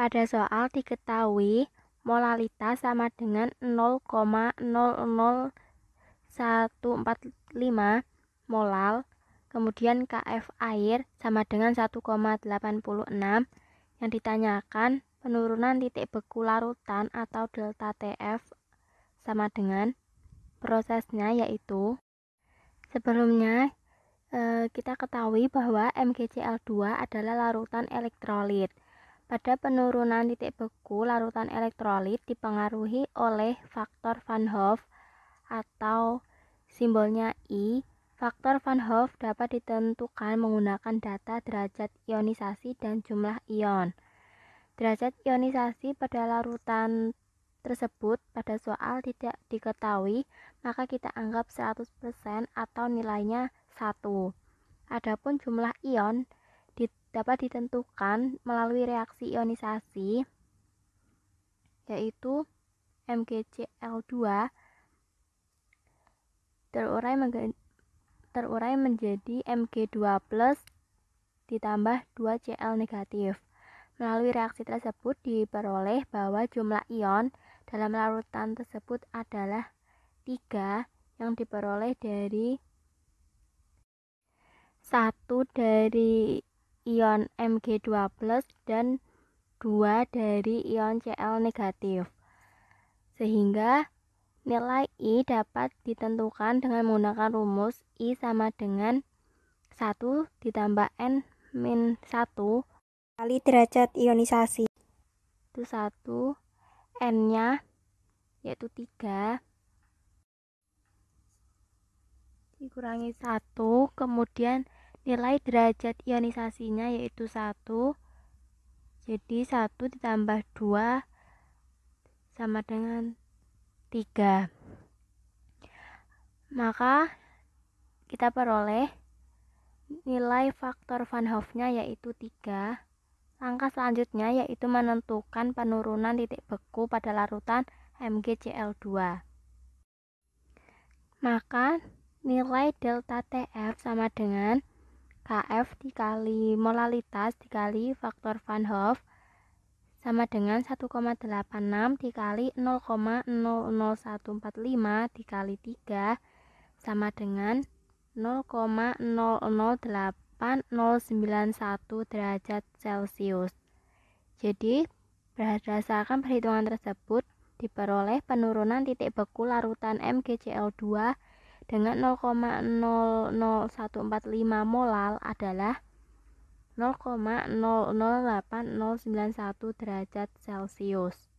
Pada soal diketahui molalitas sama dengan 0,00145 molal, kemudian KF air sama dengan 1,86. Yang ditanyakan penurunan titik beku larutan atau delta TF sama dengan prosesnya yaitu sebelumnya eh, kita ketahui bahwa MgCl2 adalah larutan elektrolit. Pada penurunan titik beku, larutan elektrolit dipengaruhi oleh faktor Van Hoff atau simbolnya I. Faktor Van Hoff dapat ditentukan menggunakan data derajat ionisasi dan jumlah ion. Derajat ionisasi pada larutan tersebut pada soal tidak diketahui, maka kita anggap 100% atau nilainya 1. Adapun jumlah ion dapat ditentukan melalui reaksi ionisasi yaitu MgCl2 terurai terurai menjadi Mg2+ ditambah 2Cl negatif. Melalui reaksi tersebut diperoleh bahwa jumlah ion dalam larutan tersebut adalah 3 yang diperoleh dari satu dari ion Mg2+ dan 2 dari ion Cl negatif. Sehingga nilai I dapat ditentukan dengan menggunakan rumus I sama dengan 1 ditambah N min 1 kali derajat ionisasi. Itu 1 N-nya yaitu 3 dikurangi 1 kemudian nilai derajat ionisasinya yaitu 1 jadi 1 ditambah 2 sama dengan 3 maka kita peroleh nilai faktor Van hoff yaitu 3 langkah selanjutnya yaitu menentukan penurunan titik beku pada larutan MgCl2 maka nilai delta TF sama dengan KF dikali molalitas dikali faktor Van Hoff sama dengan 1,86 dikali 0,00145 dikali 3 sama dengan 0,008091 derajat Celcius. Jadi, berdasarkan perhitungan tersebut, diperoleh penurunan titik beku larutan MgCl2 dengan 0,00145 molal adalah 0,008091 derajat Celcius.